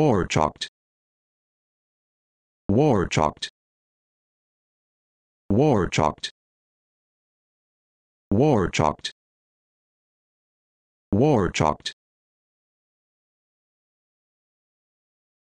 War chalked. War chalked. War chalked. War chalked. War chalked.